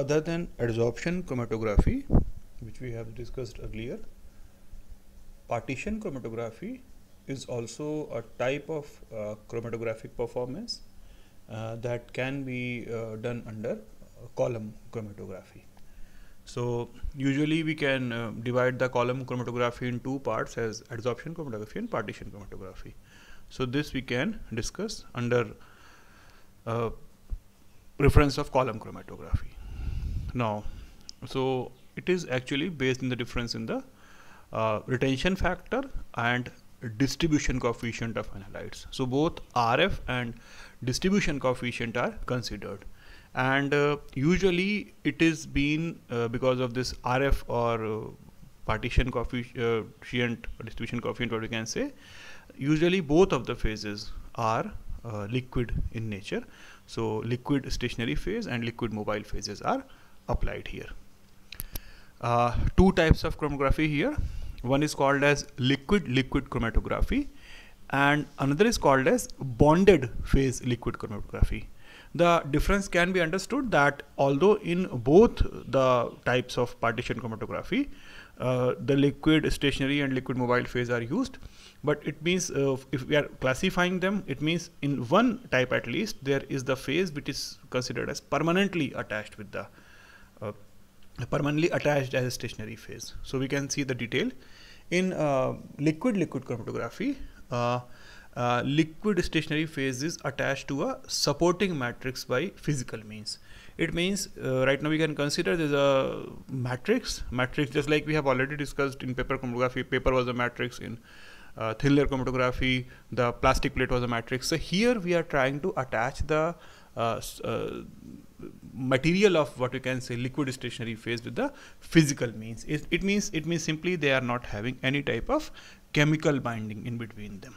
other than adsorption chromatography which we have discussed earlier partition chromatography is also a type of uh, chromatographic performance uh, that can be uh, done under column chromatography. So usually we can uh, divide the column chromatography in two parts as adsorption chromatography and partition chromatography. So this we can discuss under uh, reference of column chromatography now so it is actually based on the difference in the uh, retention factor and distribution coefficient of analytes so both RF and distribution coefficient are considered and uh, usually it is been uh, because of this RF or uh, partition coefficient uh, distribution coefficient what we can say usually both of the phases are uh, liquid in nature so liquid stationary phase and liquid mobile phases are applied here. Uh, two types of chromatography here. One is called as liquid-liquid chromatography and another is called as bonded phase liquid chromatography. The difference can be understood that although in both the types of partition chromatography, uh, the liquid stationary and liquid mobile phase are used, but it means uh, if we are classifying them, it means in one type at least, there is the phase which is considered as permanently attached with the permanently attached as a stationary phase. So we can see the detail. In liquid-liquid uh, chromatography, uh, uh, liquid stationary phase is attached to a supporting matrix by physical means it means uh, right now we can consider there's a matrix matrix just like we have already discussed in paper chromatography paper was a matrix in uh, thin layer chromatography the plastic plate was a matrix so here we are trying to attach the uh, material of what you can say liquid stationary phase with the physical means. It, it means it means simply they are not having any type of chemical binding in between them.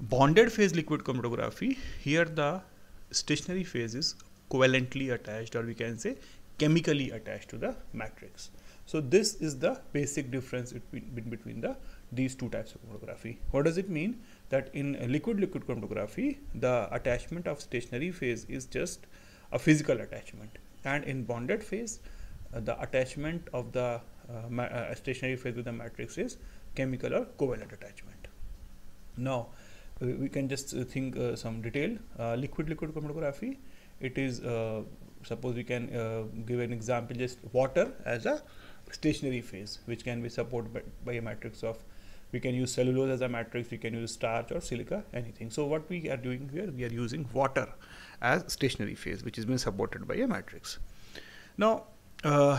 Bonded phase liquid chromatography, here the stationary phase is covalently attached or we can say chemically attached to the matrix. So this is the basic difference between, between the these two types of chromatography. What does it mean? that in liquid-liquid chromatography, the attachment of stationary phase is just a physical attachment. And in bonded phase, uh, the attachment of the uh, uh stationary phase with the matrix is chemical or covalent attachment. Now, we can just uh, think uh, some detail. Liquid-liquid chromatography, it is, suppose we can give an example, just water as a stationary phase, which can be supported by, by a matrix of we can use cellulose as a matrix we can use starch or silica anything so what we are doing here we are using water as stationary phase which is being supported by a matrix now uh,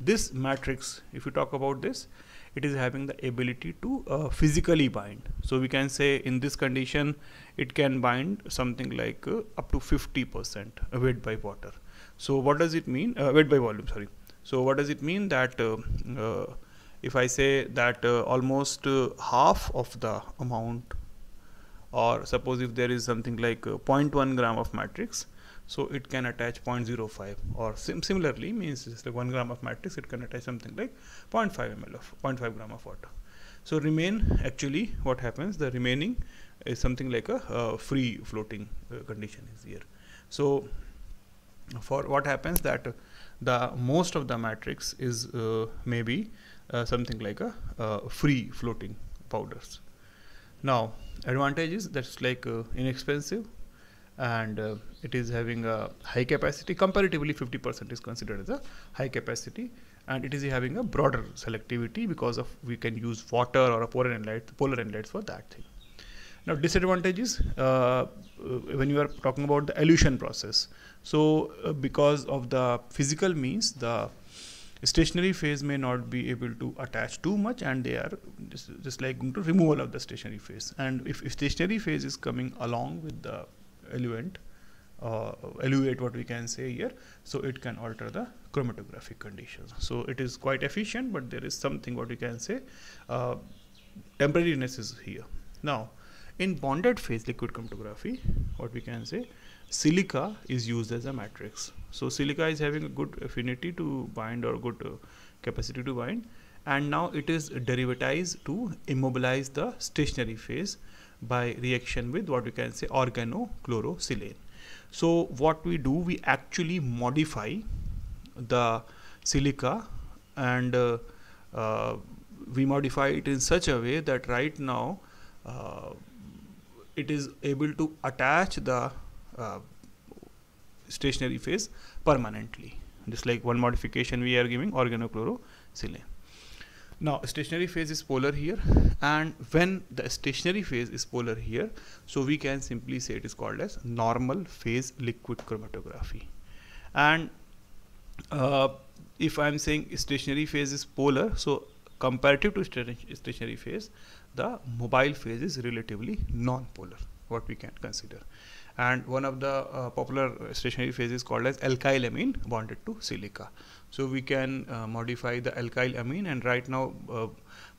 this matrix if you talk about this it is having the ability to uh, physically bind so we can say in this condition it can bind something like uh, up to 50 percent weight by water so what does it mean uh, weight by volume sorry so what does it mean that uh, uh, if I say that uh, almost uh, half of the amount or suppose if there is something like uh, 0.1 gram of matrix so it can attach 0.05 or sim similarly means just like 1 gram of matrix it can attach something like 0.5 ml of 0.5 gram of water so remain actually what happens the remaining is something like a free floating uh, condition is here so for what happens that the most of the matrix is uh, maybe uh, something like a uh, free floating powders. Now, advantage is that's like uh, inexpensive and uh, it is having a high capacity comparatively 50% is considered as a high capacity and it is having a broader selectivity because of we can use water or a polar inlet polar inlets for that thing now disadvantages uh, when you are talking about the elution process so uh, because of the physical means the stationary phase may not be able to attach too much and they are just, just like going to removal of the stationary phase and if, if stationary phase is coming along with the eluent, uh, what we can say here so it can alter the chromatographic conditions so it is quite efficient but there is something what we can say uh, temporariness is here now in bonded phase liquid chromatography what we can say silica is used as a matrix. So silica is having a good affinity to bind or good uh, capacity to bind and now it is derivatized to immobilize the stationary phase by reaction with what we can say organochlorosilane. So what we do, we actually modify the silica and uh, uh, we modify it in such a way that right now uh, it is able to attach the uh, stationary phase permanently just like one modification we are giving organochlorosilane now stationary phase is polar here and when the stationary phase is polar here so we can simply say it is called as normal phase liquid chromatography and uh, if I am saying stationary phase is polar so comparative to stationary phase the mobile phase is relatively non-polar what we can consider and one of the uh, popular stationary phases called as alkyl amine bonded to silica. So we can uh, modify the alkyl amine and right now uh,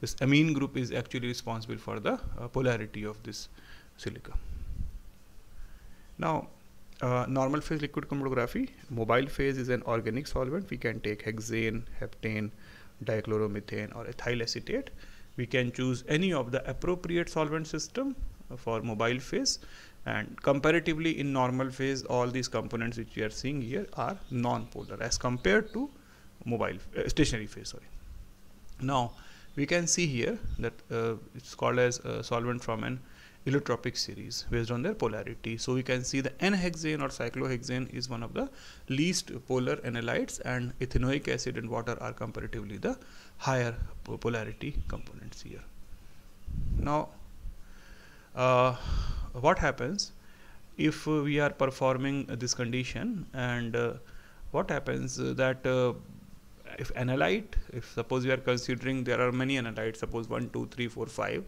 this amine group is actually responsible for the uh, polarity of this silica. Now uh, normal phase liquid chromatography, mobile phase is an organic solvent. We can take hexane, heptane, dichloromethane or ethyl acetate. We can choose any of the appropriate solvent system uh, for mobile phase and comparatively in normal phase all these components which we are seeing here are non-polar as compared to mobile uh, stationary phase sorry now we can see here that uh, it's called as uh, solvent from an allotropic series based on their polarity so we can see the n-hexane or cyclohexane is one of the least polar analytes and ethanoic acid and water are comparatively the higher polarity components here now uh, what happens if we are performing this condition and uh, what happens that uh, if analyte if suppose we are considering there are many analytes suppose 1 2 3 4 5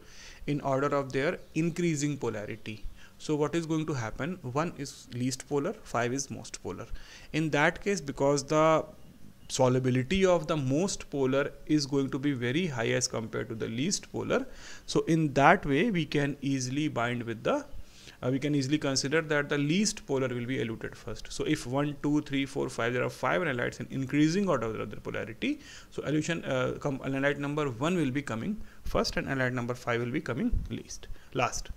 in order of their increasing polarity so what is going to happen 1 is least polar 5 is most polar in that case because the solubility of the most polar is going to be very high as compared to the least polar so in that way we can easily bind with the uh, we can easily consider that the least polar will be eluted first. So if 1, 2, 3, 4, 5, there are 5 analytes in increasing order of the other polarity, so elution uh, analyte number 1 will be coming first and analyte number 5 will be coming least last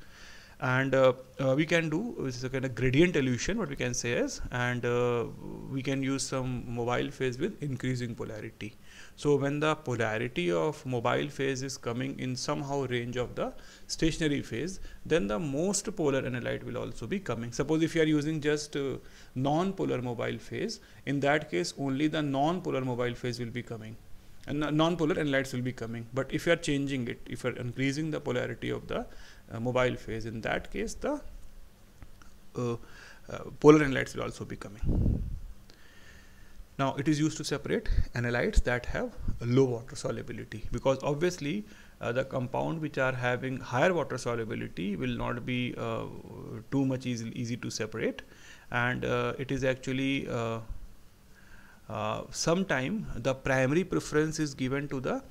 and uh, uh, we can do this is a kind of gradient elution. what we can say is and uh, we can use some mobile phase with increasing polarity so when the polarity of mobile phase is coming in somehow range of the stationary phase then the most polar analyte will also be coming suppose if you are using just uh, non-polar mobile phase in that case only the non-polar mobile phase will be coming and non-polar analytes will be coming but if you are changing it if you are increasing the polarity of the uh, mobile phase in that case the uh, uh, polar analytes will also be coming now it is used to separate analytes that have low water solubility because obviously uh, the compound which are having higher water solubility will not be uh, too much easy, easy to separate and uh, it is actually sometime the primary preference is given to the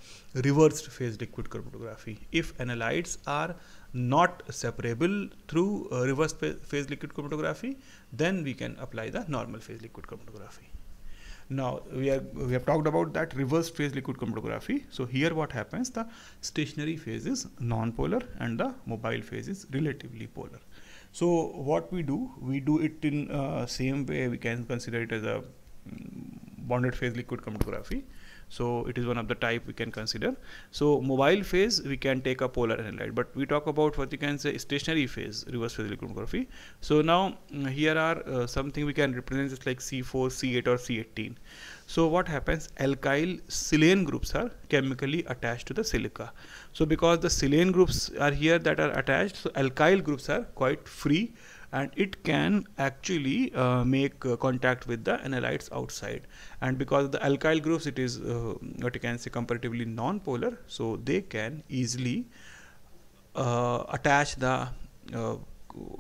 reversed phase liquid chromatography if analytes are not separable through uh, reverse phase liquid chromatography, then we can apply the normal phase liquid chromatography. Now we, have we have talked about that reverse phase liquid chromatography. So here what happens the stationary phase is non-polar and the mobile phase is relatively polar. So what we do, we do it in uh, same way we can consider it as a mm, bonded phase liquid chromatography. So it is one of the type we can consider. So mobile phase, we can take a polar analyte, but we talk about what you can say stationary phase, reverse phase electrochromatography. So now mm, here are uh, something we can represent just like C4, C8 or C18. So what happens? Alkyl silane groups are chemically attached to the silica. So because the silane groups are here that are attached, so alkyl groups are quite free and it can actually uh, make uh, contact with the analytes outside and because the alkyl groups it is uh, what you can say comparatively non-polar so they can easily uh, attach the uh,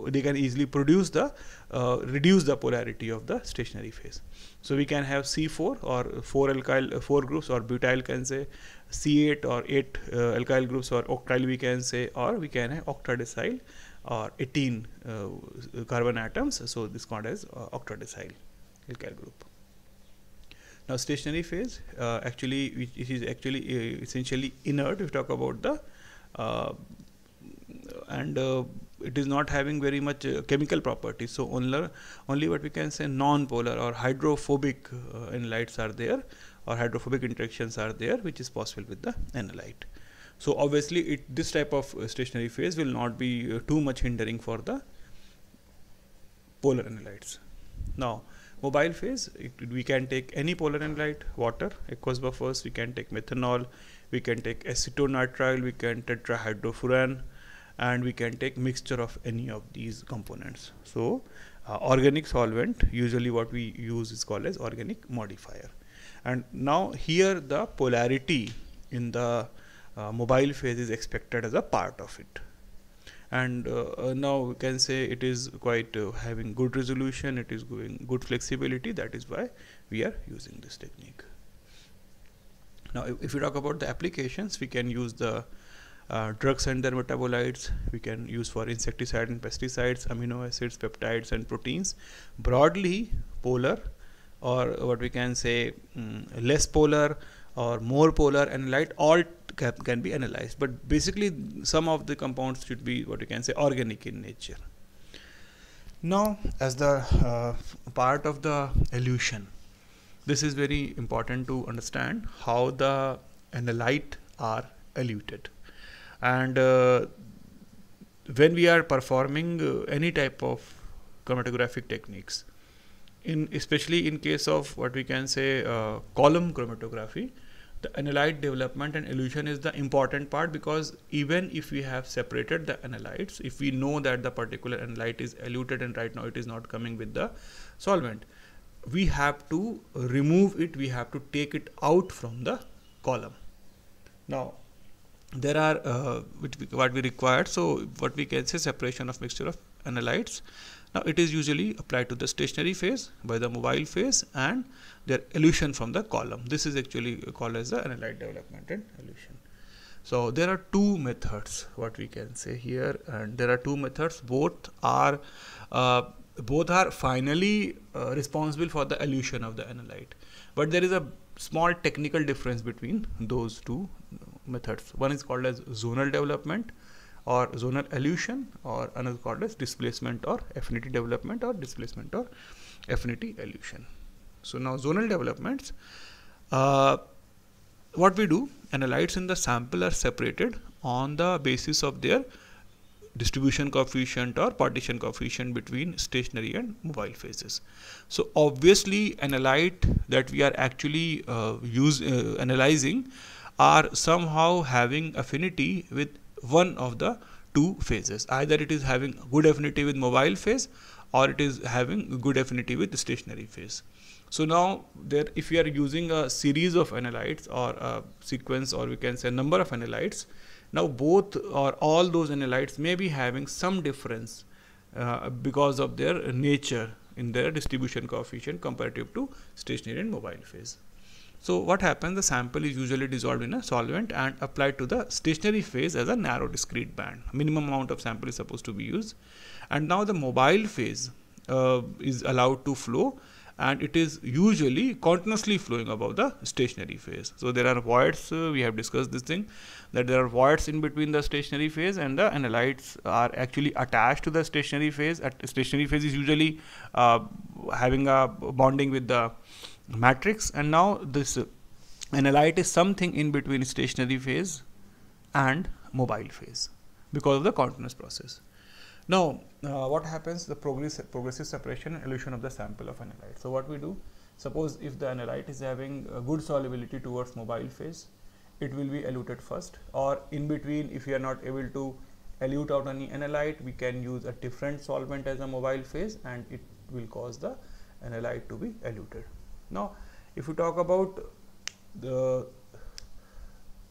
they can easily produce the uh, reduce the polarity of the stationary phase so we can have c4 or four alkyl four groups or butyl can say c8 or eight alkyl groups or octyl we can say or we can have octadecyl or 18 uh, carbon atoms. So this called as uh, alkyl group. Now stationary phase uh, actually it is is actually uh, essentially inert if you talk about the uh, and uh, it is not having very much chemical properties. So only, only what we can say non-polar or hydrophobic analytes are there or hydrophobic interactions are there which is possible with the analyte. So obviously it this type of uh, stationary phase will not be uh, too much hindering for the polar analytes. Now mobile phase it, we can take any polar analyte water aqueous buffers we can take methanol we can take acetonitrile we can tetrahydrofuran and we can take mixture of any of these components so uh, organic solvent usually what we use is called as organic modifier and now here the polarity in the uh, mobile phase is expected as a part of it and uh, uh, now we can say it is quite uh, having good resolution it is going good flexibility that is why we are using this technique now if, if we talk about the applications we can use the uh, drugs and their metabolites we can use for insecticide and pesticides amino acids peptides and proteins broadly polar or what we can say um, less polar or more polar and light all can, be analyzed. But basically, some of the compounds should be what you can say organic in nature. Now, as the uh, part of the elution, this is very important to understand how the analyte are eluted. And uh, when we are performing uh, any type of chromatographic techniques, in especially in case of what we can say uh, column chromatography, the analyte development and elution is the important part because even if we have separated the analytes if we know that the particular analyte is eluted and right now it is not coming with the solvent we have to remove it we have to take it out from the column now there are uh, what we require so what we can say separation of mixture of analytes now it is usually applied to the stationary phase by the mobile phase and their elution from the column. This is actually called as the analyte development and elution. So there are two methods what we can say here and there are two methods both are uh, both are finally uh, responsible for the elution of the analyte but there is a small technical difference between those two methods one is called as zonal development or zonal elution or another called as displacement or affinity development or displacement or affinity elution. So now zonal developments, uh, what we do, analytes in the sample are separated on the basis of their distribution coefficient or partition coefficient between stationary and mobile phases. So obviously analyte that we are actually uh, use, uh, analyzing are somehow having affinity with one of the two phases either it is having good affinity with mobile phase or it is having good affinity with stationary phase so now there if you are using a series of analytes or a sequence or we can say number of analytes now both or all those analytes may be having some difference uh, because of their nature in their distribution coefficient comparative to stationary and mobile phase so what happens, the sample is usually dissolved in a solvent and applied to the stationary phase as a narrow discrete band. Minimum amount of sample is supposed to be used. And now the mobile phase uh, is allowed to flow and it is usually continuously flowing above the stationary phase. So there are voids, uh, we have discussed this thing, that there are voids in between the stationary phase and the analytes are actually attached to the stationary phase. At stationary phase is usually uh, having a bonding with the matrix and now this uh, analyte is something in between stationary phase and mobile phase because of the continuous process. Now, uh, what happens? The progress, progressive separation and elution of the sample of analyte. So, what we do? Suppose if the analyte is having good solubility towards mobile phase, it will be eluted first or in between if you are not able to elute out any analyte, we can use a different solvent as a mobile phase and it will cause the analyte to be eluted. Now, if we talk about the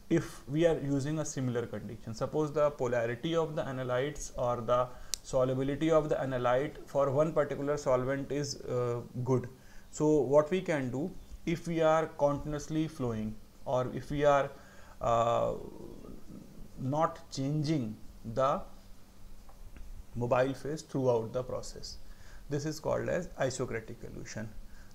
if we are using a similar condition, suppose the polarity of the analytes or the solubility of the analyte for one particular solvent is uh, good. So, what we can do if we are continuously flowing or if we are uh, not changing the mobile phase throughout the process. This is called as isocratic elution.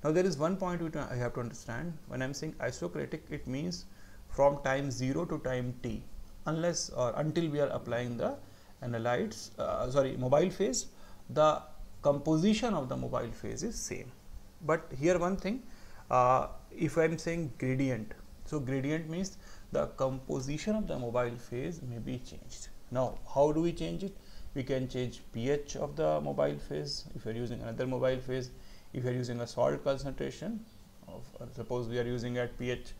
Now there is one point which I have to understand. When I'm saying isocratic, it means from time 0 to time t unless or until we are applying the analytes, uh, sorry, mobile phase, the composition of the mobile phase is same. But here one thing, uh, if I am saying gradient, so gradient means the composition of the mobile phase may be changed. Now, how do we change it? We can change pH of the mobile phase if we are using another mobile phase if you are using a salt concentration of uh, suppose we are using at pH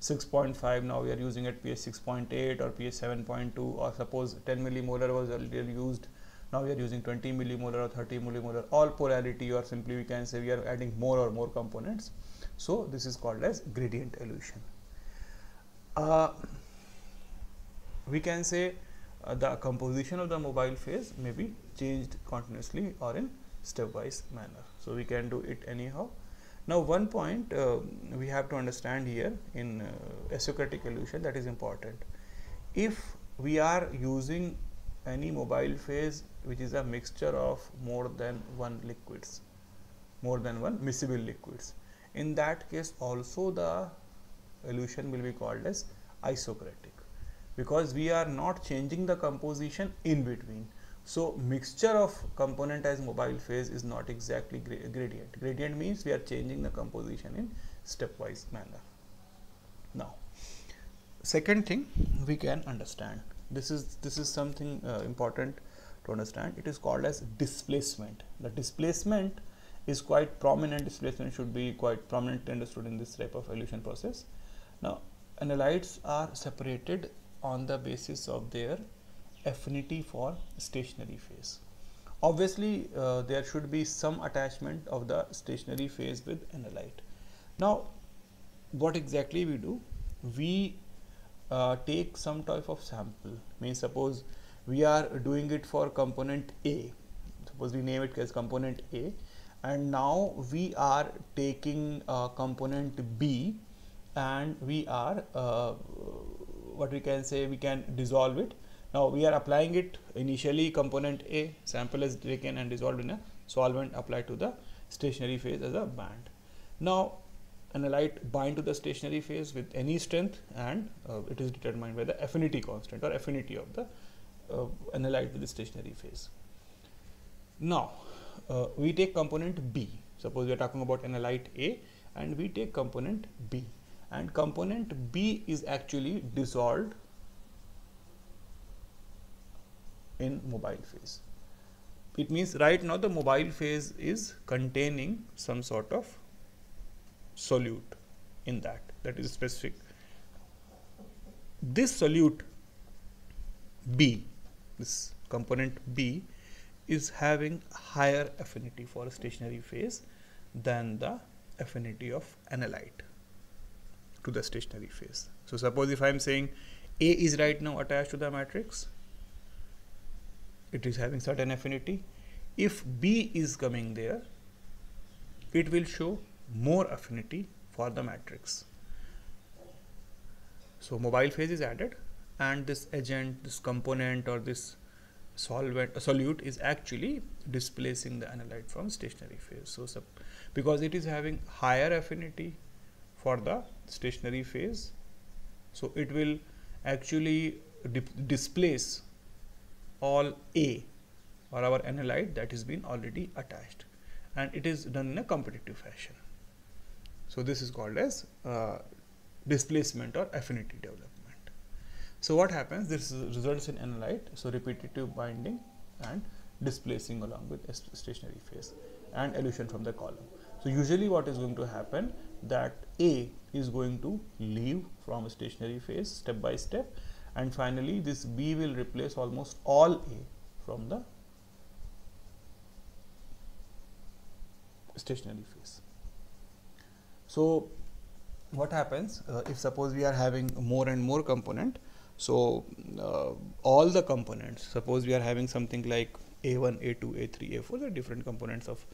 6.5 now we are using at pH 6.8 or pH 7.2 or suppose 10 millimolar was earlier used now we are using 20 millimolar or 30 millimolar all polarity or simply we can say we are adding more or more components so this is called as gradient elution uh, we can say uh, the composition of the mobile phase may be changed continuously or in stepwise manner so we can do it anyhow now one point uh, we have to understand here in uh, elution illusion that is important if we are using any mobile phase which is a mixture of more than one liquids more than one miscible liquids in that case also the illusion will be called as isocratic because we are not changing the composition in between so mixture of component as mobile phase is not exactly gra gradient. Gradient means we are changing the composition in stepwise manner. Now, second thing we can understand. This is this is something uh, important to understand. It is called as displacement. The displacement is quite prominent. Displacement should be quite prominently understood in this type of elution process. Now, analytes are separated on the basis of their affinity for stationary phase. Obviously, uh, there should be some attachment of the stationary phase with analyte. Now, what exactly we do? We uh, take some type of sample. Means suppose we are doing it for component A. Suppose we name it as component A and now we are taking uh, component B and we are uh, what we can say we can dissolve it now we are applying it initially component A sample is taken and dissolved in a solvent applied to the stationary phase as a band. Now analyte bind to the stationary phase with any strength and uh, it is determined by the affinity constant or affinity of the uh, analyte with the stationary phase. Now uh, we take component B suppose we are talking about analyte A and we take component B and component B is actually dissolved in mobile phase. It means right now the mobile phase is containing some sort of solute in that, that is specific. This solute B, this component B is having higher affinity for stationary phase than the affinity of analyte to the stationary phase. So suppose if I am saying A is right now attached to the matrix it is having certain affinity if B is coming there it will show more affinity for the matrix so mobile phase is added and this agent this component or this solvent solute is actually displacing the analyte from stationary phase so sub, because it is having higher affinity for the stationary phase so it will actually displace all A or our analyte that has been already attached and it is done in a competitive fashion. So this is called as uh, displacement or affinity development. So what happens? This results in analyte, so repetitive binding and displacing along with stationary phase and elution from the column. So usually what is going to happen that A is going to leave from stationary phase step by step and finally this B will replace almost all A from the stationary phase. So, what happens uh, if suppose we are having more and more component. So, uh, all the components suppose we are having something like A1, A2, A3, A4 the different components of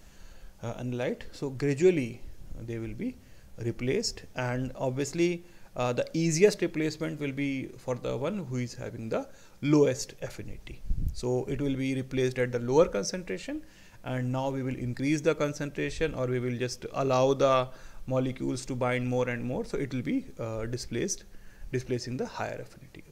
uh, analyte. So, gradually they will be replaced and obviously uh, the easiest replacement will be for the one who is having the lowest affinity. So it will be replaced at the lower concentration and now we will increase the concentration or we will just allow the molecules to bind more and more. So it will be uh, displaced, displacing the higher affinity.